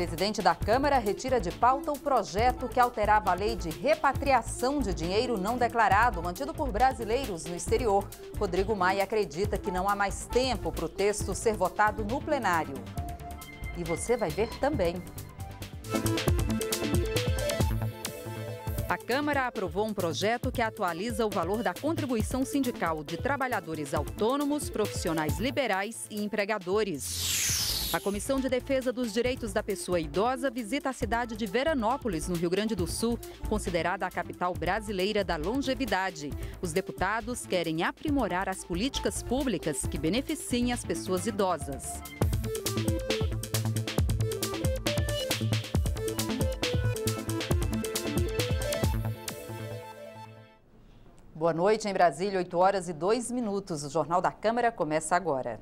presidente da Câmara retira de pauta o projeto que alterava a lei de repatriação de dinheiro não declarado, mantido por brasileiros no exterior. Rodrigo Maia acredita que não há mais tempo para o texto ser votado no plenário. E você vai ver também. A Câmara aprovou um projeto que atualiza o valor da contribuição sindical de trabalhadores autônomos, profissionais liberais e empregadores. A Comissão de Defesa dos Direitos da Pessoa Idosa visita a cidade de Veranópolis, no Rio Grande do Sul, considerada a capital brasileira da longevidade. Os deputados querem aprimorar as políticas públicas que beneficiem as pessoas idosas. Boa noite em Brasília, 8 horas e 2 minutos. O Jornal da Câmara começa agora.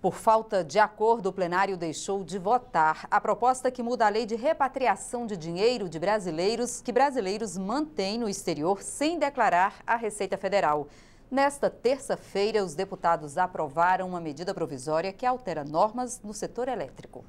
Por falta de acordo, o plenário deixou de votar a proposta que muda a lei de repatriação de dinheiro de brasileiros que brasileiros mantêm no exterior sem declarar à Receita Federal. Nesta terça-feira, os deputados aprovaram uma medida provisória que altera normas no setor elétrico.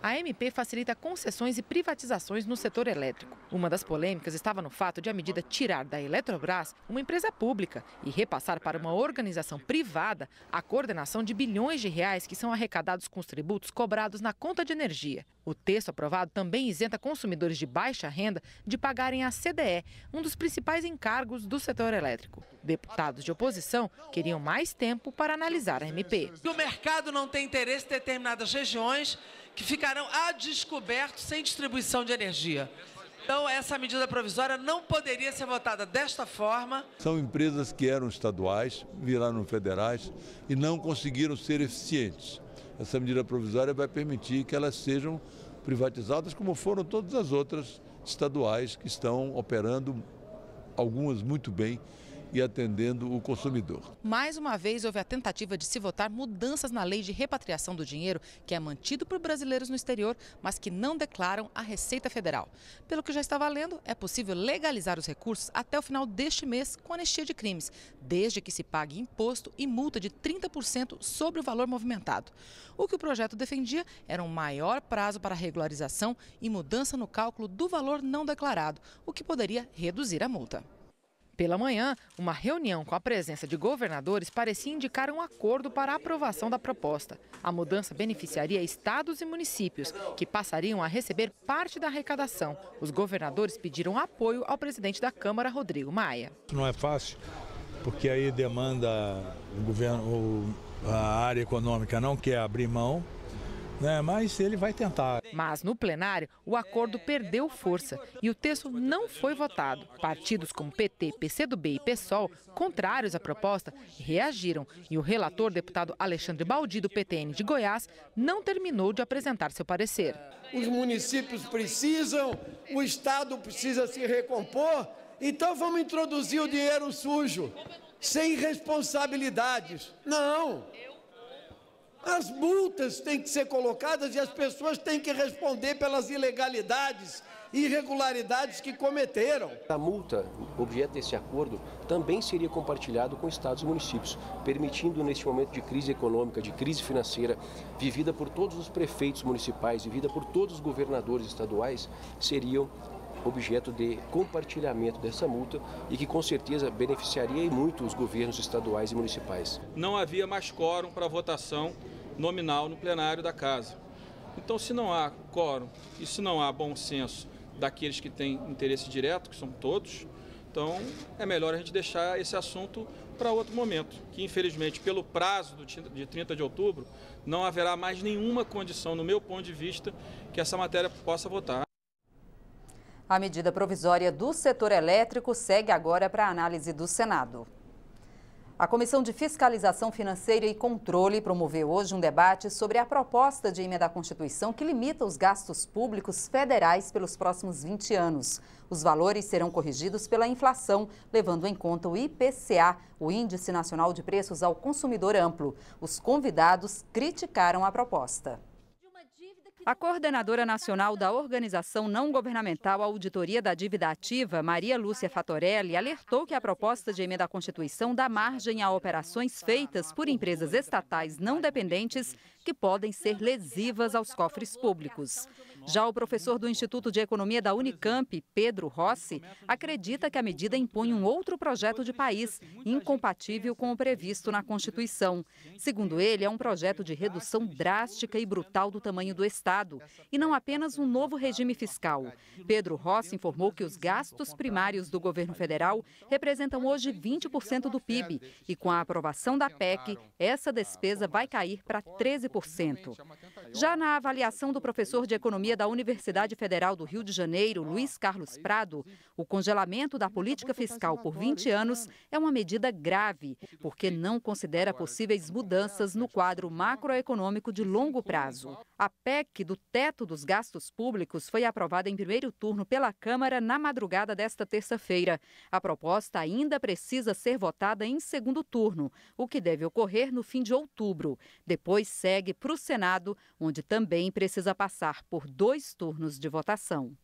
A MP facilita concessões e privatizações no setor elétrico. Uma das polêmicas estava no fato de a medida tirar da Eletrobras uma empresa pública e repassar para uma organização privada a coordenação de bilhões de reais que são arrecadados com os tributos cobrados na conta de energia. O texto aprovado também isenta consumidores de baixa renda de pagarem a CDE, um dos principais encargos do setor elétrico. Deputados de oposição queriam mais tempo para analisar a MP. O mercado não tem interesse em determinadas regiões que ficarão a descoberto sem distribuição de energia. Então, essa medida provisória não poderia ser votada desta forma. São empresas que eram estaduais, viraram federais e não conseguiram ser eficientes. Essa medida provisória vai permitir que elas sejam privatizadas, como foram todas as outras estaduais que estão operando, algumas muito bem e atendendo o consumidor. Mais uma vez, houve a tentativa de se votar mudanças na lei de repatriação do dinheiro, que é mantido por brasileiros no exterior, mas que não declaram à Receita Federal. Pelo que já está valendo, é possível legalizar os recursos até o final deste mês com anistia de crimes, desde que se pague imposto e multa de 30% sobre o valor movimentado. O que o projeto defendia era um maior prazo para regularização e mudança no cálculo do valor não declarado, o que poderia reduzir a multa. Pela manhã, uma reunião com a presença de governadores parecia indicar um acordo para a aprovação da proposta. A mudança beneficiaria estados e municípios, que passariam a receber parte da arrecadação. Os governadores pediram apoio ao presidente da Câmara, Rodrigo Maia. Não é fácil, porque aí demanda o governo, a área econômica não quer abrir mão né? mas ele vai tentar. Mas no plenário, o acordo perdeu força e o texto não foi votado. Partidos como PT, PCdoB e PSOL, contrários à proposta, reagiram e o relator, deputado Alexandre Baldi, do PTN de Goiás, não terminou de apresentar seu parecer. Os municípios precisam, o Estado precisa se recompor, então vamos introduzir o dinheiro sujo, sem responsabilidades. Não! As multas têm que ser colocadas e as pessoas têm que responder pelas ilegalidades, irregularidades que cometeram. A multa, objeto desse acordo, também seria compartilhado com estados e municípios, permitindo neste momento de crise econômica, de crise financeira, vivida por todos os prefeitos municipais, vivida por todos os governadores estaduais, seriam objeto de compartilhamento dessa multa e que com certeza beneficiaria e muito os governos estaduais e municipais. Não havia mais quórum para votação nominal no plenário da Casa. Então, se não há quórum e se não há bom senso daqueles que têm interesse direto, que são todos, então é melhor a gente deixar esse assunto para outro momento, que infelizmente, pelo prazo de 30 de outubro, não haverá mais nenhuma condição, no meu ponto de vista, que essa matéria possa votar. A medida provisória do setor elétrico segue agora para a análise do Senado. A Comissão de Fiscalização Financeira e Controle promoveu hoje um debate sobre a proposta de emenda à Constituição que limita os gastos públicos federais pelos próximos 20 anos. Os valores serão corrigidos pela inflação, levando em conta o IPCA, o Índice Nacional de Preços ao Consumidor Amplo. Os convidados criticaram a proposta. A coordenadora nacional da organização não governamental Auditoria da Dívida Ativa, Maria Lúcia Fatorelli, alertou que a proposta de emenda à Constituição dá margem a operações feitas por empresas estatais não dependentes que podem ser lesivas aos cofres públicos. Já o professor do Instituto de Economia da Unicamp, Pedro Rossi, acredita que a medida impõe um outro projeto de país, incompatível com o previsto na Constituição. Segundo ele, é um projeto de redução drástica e brutal do tamanho do Estado Estado e não apenas um novo regime fiscal. Pedro Rossi informou que os gastos primários do governo federal representam hoje 20% do PIB e com a aprovação da PEC, essa despesa vai cair para 13%. Já na avaliação do professor de economia da Universidade Federal do Rio de Janeiro, Luiz Carlos Prado, o congelamento da política fiscal por 20 anos é uma medida grave, porque não considera possíveis mudanças no quadro macroeconômico de longo prazo. A PEC do teto dos gastos públicos foi aprovada em primeiro turno pela Câmara na madrugada desta terça-feira. A proposta ainda precisa ser votada em segundo turno, o que deve ocorrer no fim de outubro. Depois segue para o Senado, onde também precisa passar por dois turnos de votação.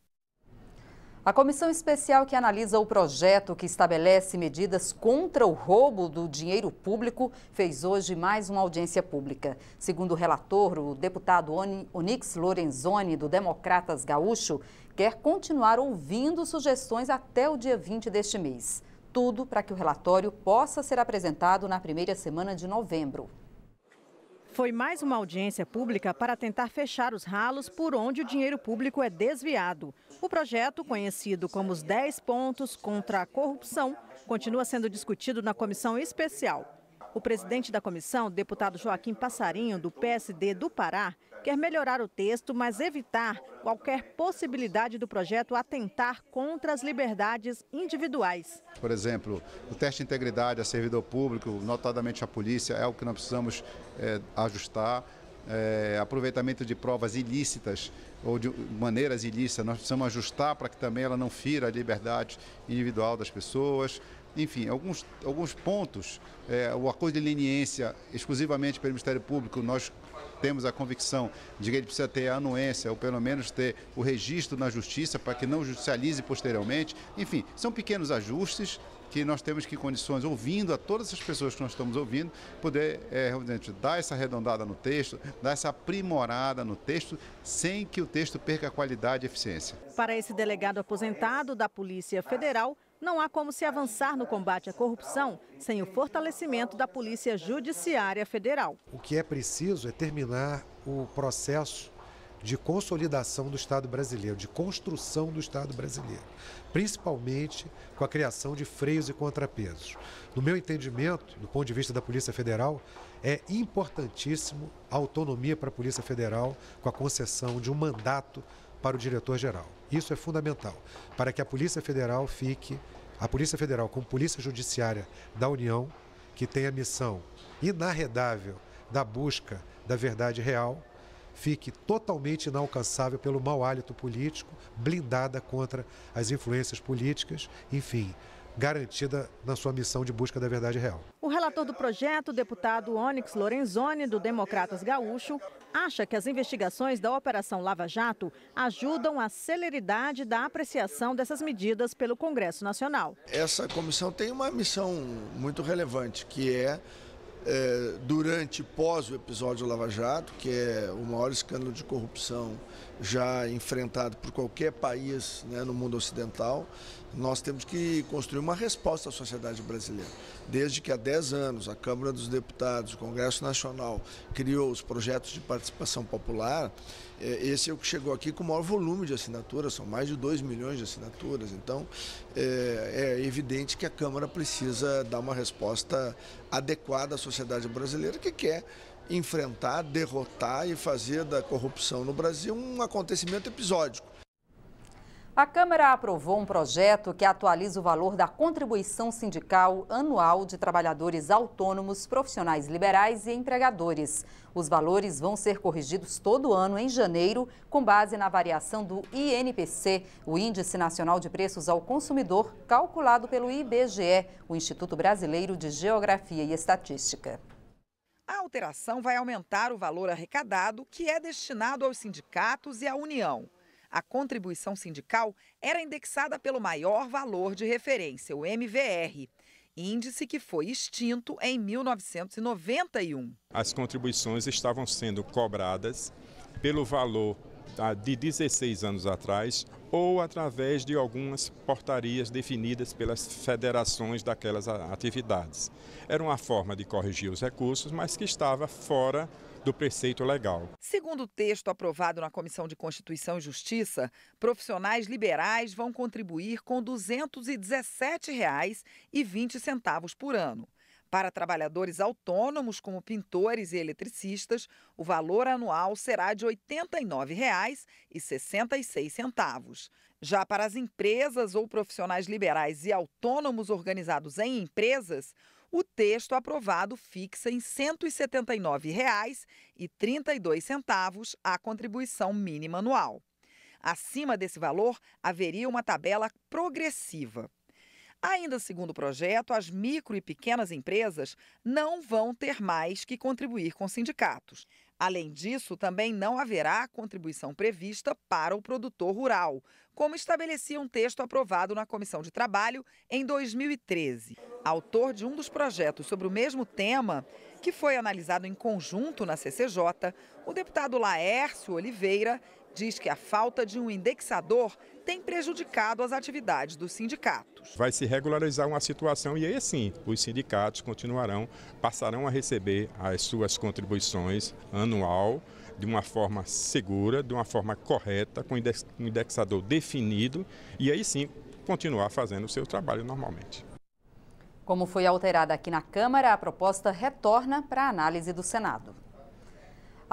A comissão especial que analisa o projeto que estabelece medidas contra o roubo do dinheiro público fez hoje mais uma audiência pública. Segundo o relator, o deputado Onix Lorenzoni, do Democratas Gaúcho, quer continuar ouvindo sugestões até o dia 20 deste mês. Tudo para que o relatório possa ser apresentado na primeira semana de novembro. Foi mais uma audiência pública para tentar fechar os ralos por onde o dinheiro público é desviado. O projeto, conhecido como os 10 pontos contra a corrupção, continua sendo discutido na comissão especial. O presidente da comissão, deputado Joaquim Passarinho, do PSD do Pará, quer melhorar o texto, mas evitar qualquer possibilidade do projeto atentar contra as liberdades individuais. Por exemplo, o teste de integridade a servidor público, notadamente a polícia, é algo que nós precisamos é, ajustar. É, aproveitamento de provas ilícitas ou de maneiras ilícitas, nós precisamos ajustar para que também ela não fira a liberdade individual das pessoas enfim, alguns, alguns pontos, é, o acordo de leniência exclusivamente pelo Ministério Público, nós temos a convicção de que ele precisa ter a anuência ou pelo menos ter o registro na justiça para que não judicialize posteriormente. Enfim, são pequenos ajustes que nós temos que, condições, ouvindo a todas as pessoas que nós estamos ouvindo, poder é, realmente dar essa arredondada no texto, dar essa aprimorada no texto, sem que o texto perca a qualidade e eficiência. Para esse delegado aposentado da Polícia Federal, não há como se avançar no combate à corrupção sem o fortalecimento da Polícia Judiciária Federal. O que é preciso é terminar o processo de consolidação do Estado brasileiro, de construção do Estado brasileiro, principalmente com a criação de freios e contrapesos. No meu entendimento, do ponto de vista da Polícia Federal, é importantíssimo a autonomia para a Polícia Federal com a concessão de um mandato para o diretor-geral. Isso é fundamental para que a Polícia Federal fique, a Polícia Federal como Polícia Judiciária da União, que tem a missão inarredável da busca da verdade real, fique totalmente inalcançável pelo mau hálito político, blindada contra as influências políticas, enfim, garantida na sua missão de busca da verdade real. O relator do projeto, deputado Onyx Lorenzoni, do Democratas Gaúcho, acha que as investigações da Operação Lava Jato ajudam a celeridade da apreciação dessas medidas pelo Congresso Nacional. Essa comissão tem uma missão muito relevante, que é, é durante e pós o episódio Lava Jato, que é o maior escândalo de corrupção já enfrentado por qualquer país né, no mundo ocidental, nós temos que construir uma resposta à sociedade brasileira. Desde que há 10 anos a Câmara dos Deputados, o Congresso Nacional criou os projetos de participação popular, é, esse é o que chegou aqui com o maior volume de assinaturas, são mais de 2 milhões de assinaturas. Então, é, é evidente que a Câmara precisa dar uma resposta adequada à sociedade brasileira que quer enfrentar, derrotar e fazer da corrupção no Brasil um acontecimento episódico. A Câmara aprovou um projeto que atualiza o valor da contribuição sindical anual de trabalhadores autônomos, profissionais liberais e empregadores. Os valores vão ser corrigidos todo ano em janeiro, com base na variação do INPC, o Índice Nacional de Preços ao Consumidor, calculado pelo IBGE, o Instituto Brasileiro de Geografia e Estatística. A alteração vai aumentar o valor arrecadado, que é destinado aos sindicatos e à União. A contribuição sindical era indexada pelo maior valor de referência, o MVR, índice que foi extinto em 1991. As contribuições estavam sendo cobradas pelo valor de 16 anos atrás ou através de algumas portarias definidas pelas federações daquelas atividades. Era uma forma de corrigir os recursos, mas que estava fora do preceito legal. Segundo o texto aprovado na Comissão de Constituição e Justiça, profissionais liberais vão contribuir com R$ 217,20 por ano. Para trabalhadores autônomos, como pintores e eletricistas, o valor anual será de R$ 89,66. Já para as empresas ou profissionais liberais e autônomos organizados em empresas, o texto aprovado fixa em R$ 179,32 a contribuição mínima anual. Acima desse valor, haveria uma tabela progressiva. Ainda segundo o projeto, as micro e pequenas empresas não vão ter mais que contribuir com sindicatos. Além disso, também não haverá contribuição prevista para o produtor rural, como estabelecia um texto aprovado na Comissão de Trabalho em 2013. Autor de um dos projetos sobre o mesmo tema, que foi analisado em conjunto na CCJ, o deputado Laércio Oliveira diz que a falta de um indexador tem prejudicado as atividades dos sindicatos. Vai se regularizar uma situação e aí sim, os sindicatos continuarão, passarão a receber as suas contribuições anual de uma forma segura, de uma forma correta, com um indexador definido e aí sim continuar fazendo o seu trabalho normalmente. Como foi alterada aqui na Câmara, a proposta retorna para análise do Senado.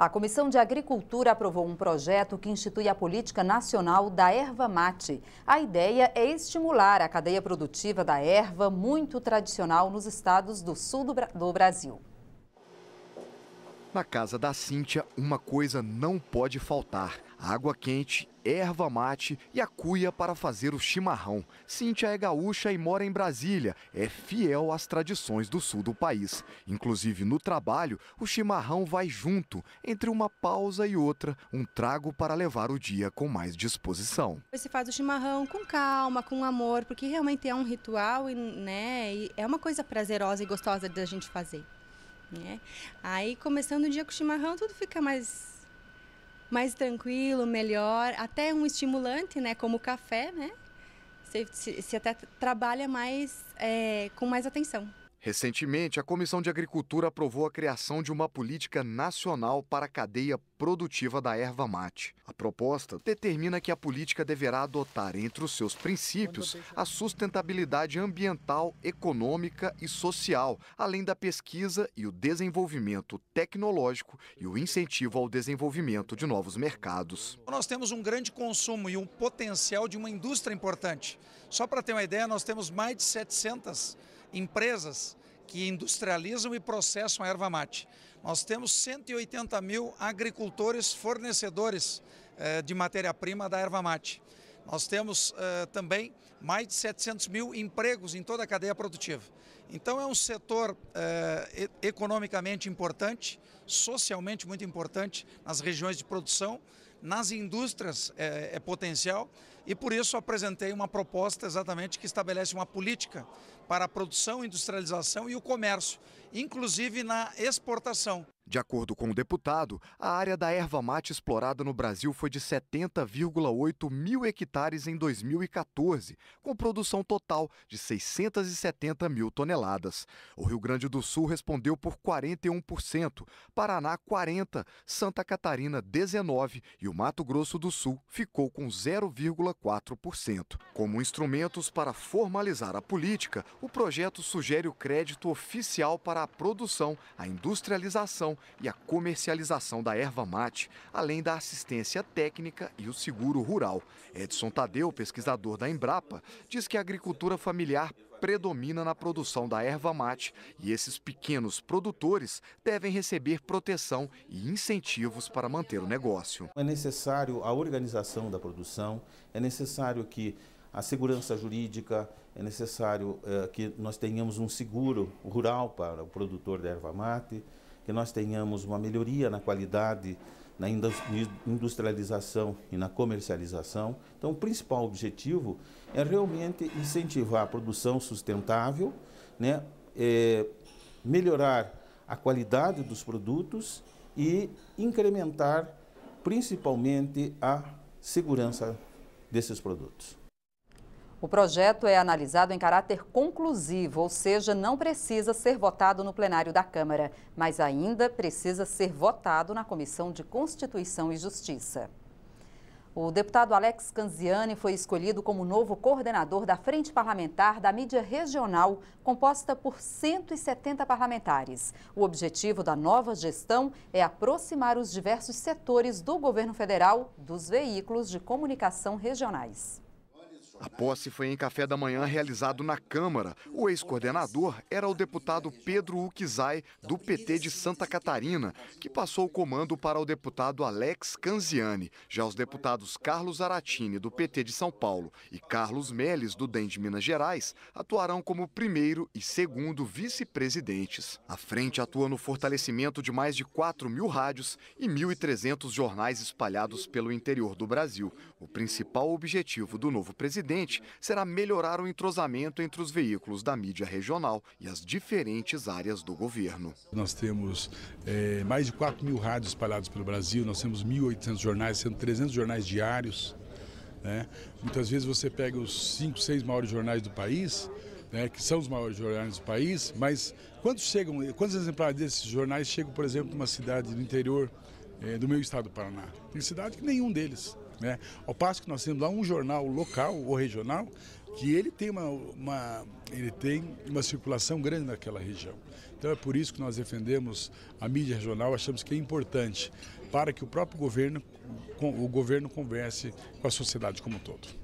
A Comissão de Agricultura aprovou um projeto que institui a Política Nacional da Erva Mate. A ideia é estimular a cadeia produtiva da erva, muito tradicional nos estados do sul do Brasil. Na casa da Cíntia, uma coisa não pode faltar: água quente erva mate e a cuia para fazer o chimarrão. Cíntia é gaúcha e mora em Brasília. É fiel às tradições do sul do país. Inclusive no trabalho, o chimarrão vai junto, entre uma pausa e outra, um trago para levar o dia com mais disposição. Você faz o chimarrão com calma, com amor, porque realmente é um ritual e, né, e é uma coisa prazerosa e gostosa da gente fazer. Né? Aí começando o dia com o chimarrão, tudo fica mais mais tranquilo, melhor, até um estimulante, né, como o café, né? Você, se, até trabalha mais é, com mais atenção. Recentemente, a Comissão de Agricultura aprovou a criação de uma política nacional para a cadeia produtiva da erva mate. A proposta determina que a política deverá adotar entre os seus princípios a sustentabilidade ambiental, econômica e social, além da pesquisa e o desenvolvimento tecnológico e o incentivo ao desenvolvimento de novos mercados. Nós temos um grande consumo e um potencial de uma indústria importante. Só para ter uma ideia, nós temos mais de 700 empresas que industrializam e processam a erva mate. Nós temos 180 mil agricultores fornecedores eh, de matéria-prima da erva mate. Nós temos eh, também mais de 700 mil empregos em toda a cadeia produtiva. Então é um setor eh, economicamente importante, socialmente muito importante nas regiões de produção, nas indústrias eh, é potencial e por isso apresentei uma proposta exatamente que estabelece uma política para a produção, industrialização e o comércio, inclusive na exportação. De acordo com o deputado, a área da erva mate explorada no Brasil foi de 70,8 mil hectares em 2014, com produção total de 670 mil toneladas. O Rio Grande do Sul respondeu por 41%, Paraná 40%, Santa Catarina 19% e o Mato Grosso do Sul ficou com 0,4%. Como instrumentos para formalizar a política, o projeto sugere o crédito oficial para a produção, a industrialização e a comercialização da erva mate, além da assistência técnica e o seguro rural. Edson Tadeu, pesquisador da Embrapa, diz que a agricultura familiar predomina na produção da erva mate e esses pequenos produtores devem receber proteção e incentivos para manter o negócio. É necessário a organização da produção, é necessário que a segurança jurídica, é necessário é, que nós tenhamos um seguro rural para o produtor da erva mate que nós tenhamos uma melhoria na qualidade, na industrialização e na comercialização. Então, o principal objetivo é realmente incentivar a produção sustentável, né? É, melhorar a qualidade dos produtos e incrementar principalmente a segurança desses produtos. O projeto é analisado em caráter conclusivo, ou seja, não precisa ser votado no plenário da Câmara, mas ainda precisa ser votado na Comissão de Constituição e Justiça. O deputado Alex Canziani foi escolhido como novo coordenador da Frente Parlamentar da Mídia Regional, composta por 170 parlamentares. O objetivo da nova gestão é aproximar os diversos setores do governo federal dos veículos de comunicação regionais. A posse foi em café da manhã realizado na Câmara. O ex-coordenador era o deputado Pedro Uquizai, do PT de Santa Catarina, que passou o comando para o deputado Alex Canziani. Já os deputados Carlos Aratini, do PT de São Paulo, e Carlos Melles, do DEM de Minas Gerais, atuarão como primeiro e segundo vice-presidentes. A frente atua no fortalecimento de mais de 4 mil rádios e 1.300 jornais espalhados pelo interior do Brasil. O principal objetivo do novo presidente presidente será melhorar o entrosamento entre os veículos da mídia regional e as diferentes áreas do governo. Nós temos é, mais de 4 mil rádios espalhados pelo Brasil, nós temos 1.800 jornais, sendo 300 jornais diários. Né? Muitas vezes você pega os 5, 6 maiores jornais do país, né, que são os maiores jornais do país, mas quantos, chegam, quantos exemplares desses jornais chegam, por exemplo, numa cidade do interior é, do meu estado do Paraná? Tem cidade que nenhum deles. Né? Ao passo que nós temos lá um jornal local ou regional, que ele tem uma, uma, ele tem uma circulação grande naquela região. Então é por isso que nós defendemos a mídia regional, achamos que é importante para que o próprio governo, o governo converse com a sociedade como um todo.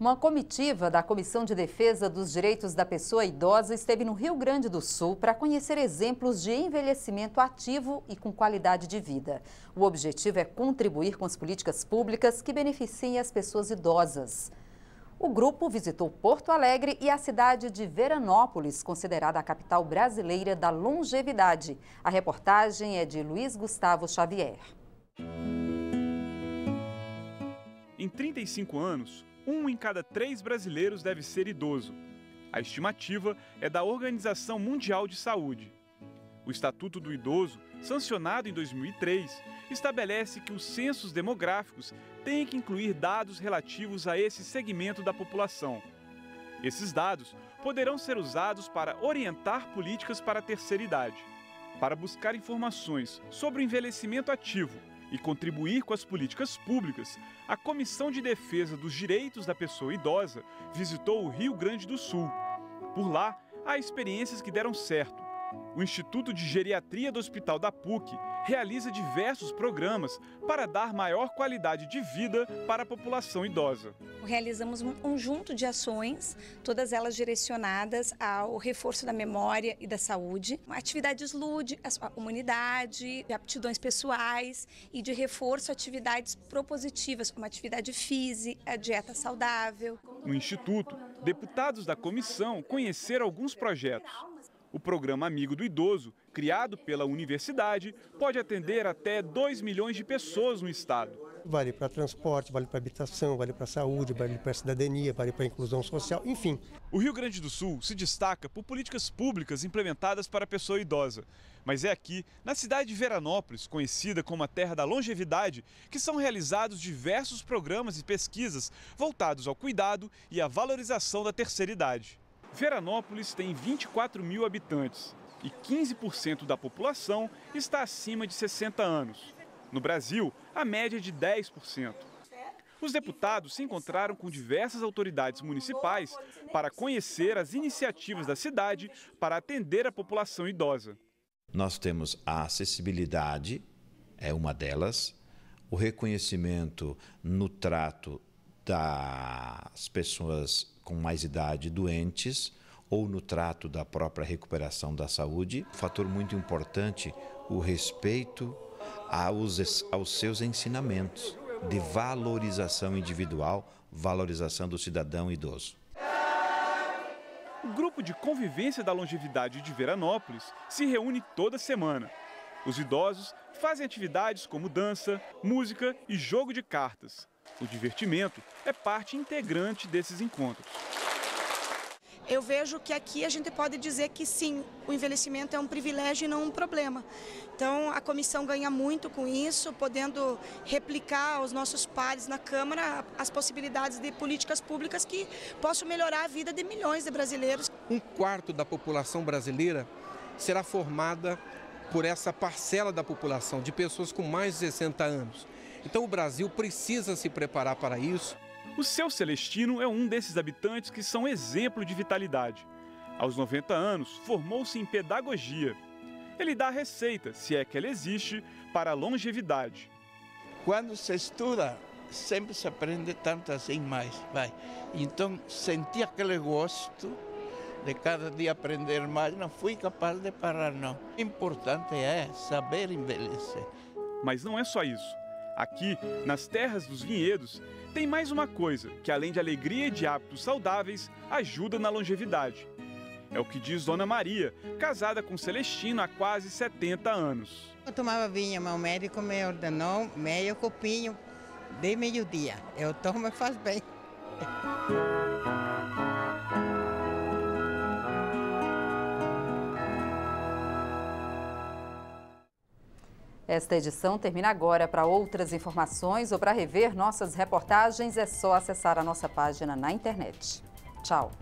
Uma comitiva da Comissão de Defesa dos Direitos da Pessoa Idosa esteve no Rio Grande do Sul para conhecer exemplos de envelhecimento ativo e com qualidade de vida. O objetivo é contribuir com as políticas públicas que beneficiem as pessoas idosas. O grupo visitou Porto Alegre e a cidade de Veranópolis, considerada a capital brasileira da longevidade. A reportagem é de Luiz Gustavo Xavier. Em 35 anos, um em cada três brasileiros deve ser idoso. A estimativa é da Organização Mundial de Saúde. O Estatuto do Idoso, sancionado em 2003, estabelece que os censos demográficos têm que incluir dados relativos a esse segmento da população. Esses dados poderão ser usados para orientar políticas para a terceira idade. Para buscar informações sobre o envelhecimento ativo e contribuir com as políticas públicas, a Comissão de Defesa dos Direitos da Pessoa Idosa visitou o Rio Grande do Sul. Por lá, há experiências que deram certo o Instituto de Geriatria do Hospital da PUC realiza diversos programas para dar maior qualidade de vida para a população idosa. Realizamos um conjunto de ações, todas elas direcionadas ao reforço da memória e da saúde, atividades lúdicas, a comunidade, aptidões pessoais e de reforço atividades propositivas, como atividade física, dieta saudável. No Instituto, deputados da comissão conheceram alguns projetos. O programa Amigo do Idoso, criado pela universidade, pode atender até 2 milhões de pessoas no estado. Vale para transporte, vale para habitação, vale para saúde, vale para cidadania, vale para inclusão social, enfim. O Rio Grande do Sul se destaca por políticas públicas implementadas para a pessoa idosa. Mas é aqui, na cidade de Veranópolis, conhecida como a terra da longevidade, que são realizados diversos programas e pesquisas voltados ao cuidado e à valorização da terceira idade. Veranópolis tem 24 mil habitantes e 15% da população está acima de 60 anos. No Brasil, a média é de 10%. Os deputados se encontraram com diversas autoridades municipais para conhecer as iniciativas da cidade para atender a população idosa. Nós temos a acessibilidade, é uma delas, o reconhecimento no trato das pessoas com mais idade doentes ou no trato da própria recuperação da saúde. Um fator muito importante, o respeito aos, aos seus ensinamentos de valorização individual, valorização do cidadão idoso. O grupo de convivência da longevidade de Veranópolis se reúne toda semana. Os idosos fazem atividades como dança, música e jogo de cartas. O divertimento é parte integrante desses encontros. Eu vejo que aqui a gente pode dizer que sim, o envelhecimento é um privilégio e não um problema. Então a comissão ganha muito com isso, podendo replicar aos nossos pares na Câmara as possibilidades de políticas públicas que possam melhorar a vida de milhões de brasileiros. Um quarto da população brasileira será formada por essa parcela da população, de pessoas com mais de 60 anos. Então o Brasil precisa se preparar para isso. O seu Celestino é um desses habitantes que são exemplo de vitalidade. Aos 90 anos, formou-se em pedagogia. Ele dá a receita, se é que ela existe, para a longevidade. Quando se estuda, sempre se aprende tanto assim mais. Vai. Então, senti aquele gosto de cada dia aprender mais, não fui capaz de parar, não. O importante é saber envelhecer. Mas não é só isso. Aqui, nas terras dos vinhedos, tem mais uma coisa que, além de alegria e de hábitos saudáveis, ajuda na longevidade. É o que diz Dona Maria, casada com Celestino há quase 70 anos. Eu tomava vinho, mas o médico me ordenou meio copinho de meio-dia. Eu tomo e faz bem. Esta edição termina agora. Para outras informações ou para rever nossas reportagens, é só acessar a nossa página na internet. Tchau!